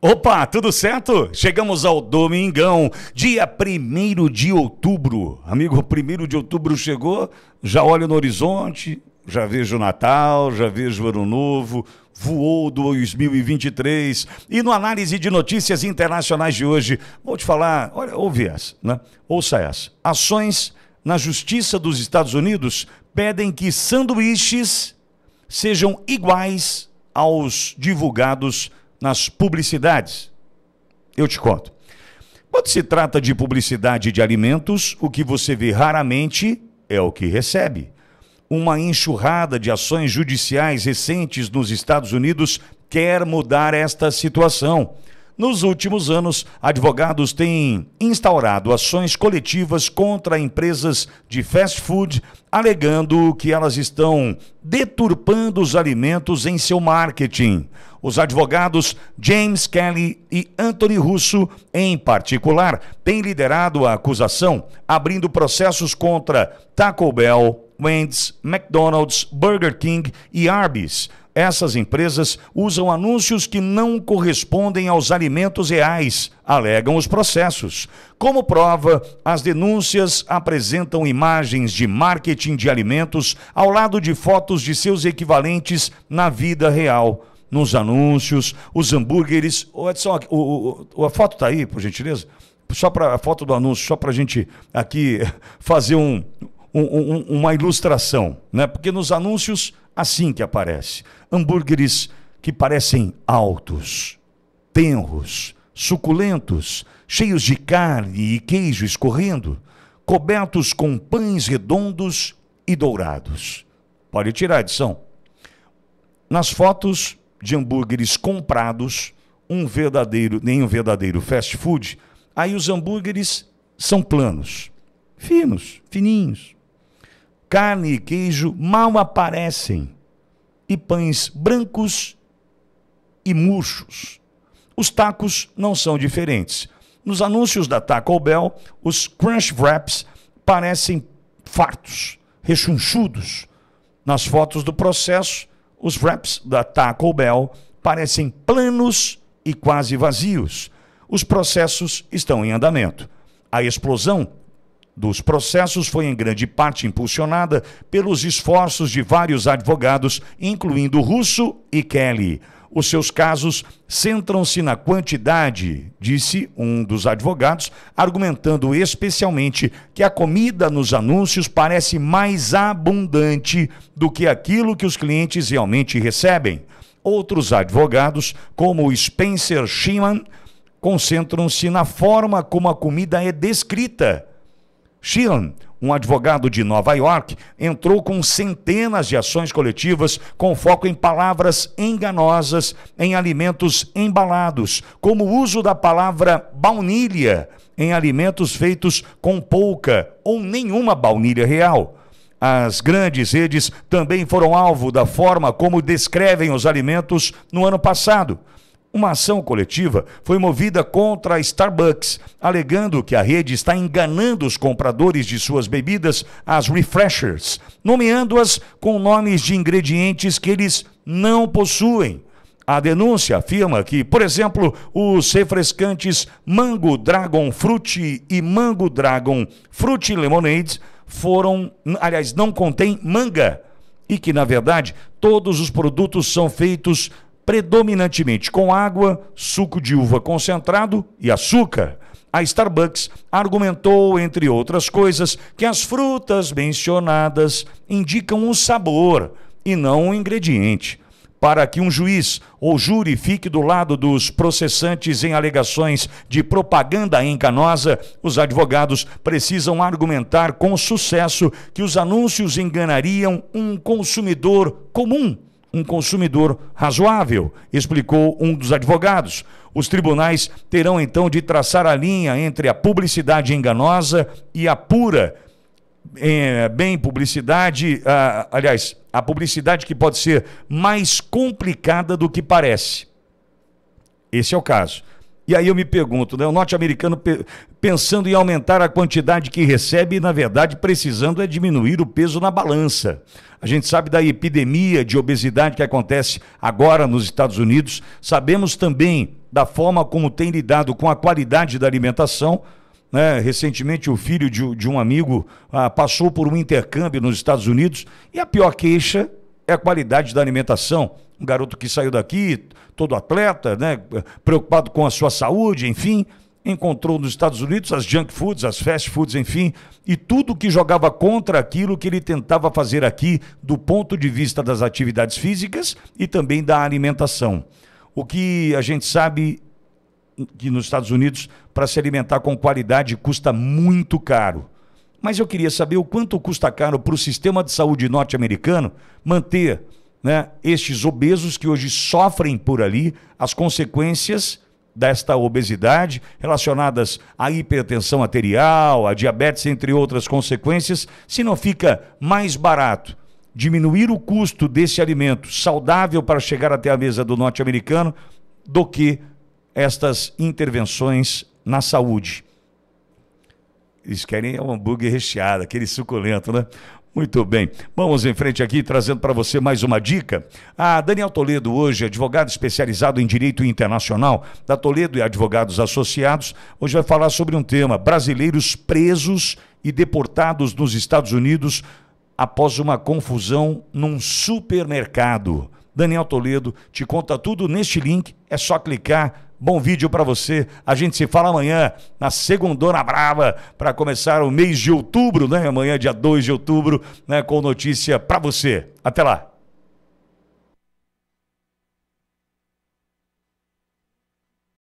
Opa, tudo certo? Chegamos ao domingão, dia 1 de outubro. Amigo, 1 de outubro chegou, já olho no horizonte, já vejo o Natal, já vejo o Ano Novo, voou 2023. E no análise de notícias internacionais de hoje, vou te falar, olha, ouve essa, né? Ouça essa. Ações na Justiça dos Estados Unidos pedem que sanduíches sejam iguais aos divulgados nas publicidades? Eu te conto. Quando se trata de publicidade de alimentos, o que você vê raramente é o que recebe. Uma enxurrada de ações judiciais recentes nos Estados Unidos quer mudar esta situação. Nos últimos anos, advogados têm instaurado ações coletivas contra empresas de fast food, alegando que elas estão deturpando os alimentos em seu marketing. Os advogados James Kelly e Anthony Russo, em particular, têm liderado a acusação, abrindo processos contra Taco Bell, Wendy's, McDonald's, Burger King e Arby's. Essas empresas usam anúncios que não correspondem aos alimentos reais, alegam os processos. Como prova, as denúncias apresentam imagens de marketing de alimentos ao lado de fotos de seus equivalentes na vida real. Nos anúncios, os hambúrgueres. Oh, Edson, o, o, a foto está aí, por gentileza? Só para a foto do anúncio, só para a gente aqui fazer um, um, um, uma ilustração, né? porque nos anúncios assim que aparece. Hambúrgueres que parecem altos, tenros, suculentos, cheios de carne e queijo escorrendo, cobertos com pães redondos e dourados. Pode tirar a edição. Nas fotos de hambúrgueres comprados, um verdadeiro, nem um verdadeiro fast food, aí os hambúrgueres são planos, finos, fininhos, carne e queijo mal aparecem, e pães brancos e murchos. Os tacos não são diferentes. Nos anúncios da Taco Bell, os crunch wraps parecem fartos, rechonchudos. Nas fotos do processo, os wraps da Taco Bell parecem planos e quase vazios. Os processos estão em andamento. A explosão dos processos foi em grande parte impulsionada pelos esforços de vários advogados, incluindo Russo e Kelly. Os seus casos centram-se na quantidade, disse um dos advogados, argumentando especialmente que a comida nos anúncios parece mais abundante do que aquilo que os clientes realmente recebem. Outros advogados, como Spencer Shiman, concentram-se na forma como a comida é descrita Sheehan, um advogado de Nova York, entrou com centenas de ações coletivas com foco em palavras enganosas em alimentos embalados, como o uso da palavra baunilha em alimentos feitos com pouca ou nenhuma baunilha real. As grandes redes também foram alvo da forma como descrevem os alimentos no ano passado. Uma ação coletiva foi movida contra a Starbucks, alegando que a rede está enganando os compradores de suas bebidas, as refreshers, nomeando-as com nomes de ingredientes que eles não possuem. A denúncia afirma que, por exemplo, os refrescantes Mango Dragon Fruit e Mango Dragon Fruit Lemonade foram, aliás, não contém manga e que, na verdade, todos os produtos são feitos predominantemente com água, suco de uva concentrado e açúcar. A Starbucks argumentou, entre outras coisas, que as frutas mencionadas indicam o um sabor e não o um ingrediente. Para que um juiz ou júri fique do lado dos processantes em alegações de propaganda enganosa, os advogados precisam argumentar com sucesso que os anúncios enganariam um consumidor comum um consumidor razoável, explicou um dos advogados. Os tribunais terão então de traçar a linha entre a publicidade enganosa e a pura. É, bem, publicidade, ah, aliás, a publicidade que pode ser mais complicada do que parece. Esse é o caso. E aí eu me pergunto, né, o norte-americano pensando em aumentar a quantidade que recebe, na verdade precisando é diminuir o peso na balança. A gente sabe da epidemia de obesidade que acontece agora nos Estados Unidos, sabemos também da forma como tem lidado com a qualidade da alimentação. Né? Recentemente, o filho de, de um amigo ah, passou por um intercâmbio nos Estados Unidos e a pior queixa é a qualidade da alimentação. Um garoto que saiu daqui, todo atleta, né, preocupado com a sua saúde, enfim, encontrou nos Estados Unidos as junk foods, as fast foods, enfim, e tudo que jogava contra aquilo que ele tentava fazer aqui do ponto de vista das atividades físicas e também da alimentação. O que a gente sabe que nos Estados Unidos para se alimentar com qualidade custa muito caro. Mas eu queria saber o quanto custa caro para o sistema de saúde norte-americano manter né, estes obesos que hoje sofrem por ali as consequências desta obesidade relacionadas à hipertensão arterial, à diabetes, entre outras consequências, se não fica mais barato diminuir o custo desse alimento saudável para chegar até a mesa do norte-americano do que estas intervenções na saúde. Eles querem é um hambúrguer recheado, aquele suculento, né? Muito bem. Vamos em frente aqui trazendo para você mais uma dica. A Daniel Toledo, hoje, advogado especializado em direito internacional da Toledo e Advogados Associados, hoje vai falar sobre um tema: brasileiros presos e deportados nos Estados Unidos após uma confusão num supermercado. Daniel Toledo te conta tudo neste link, é só clicar Bom vídeo para você. A gente se fala amanhã, na Segundona Brava, para começar o mês de outubro, né? Amanhã, dia 2 de outubro, né? com notícia para você. Até lá.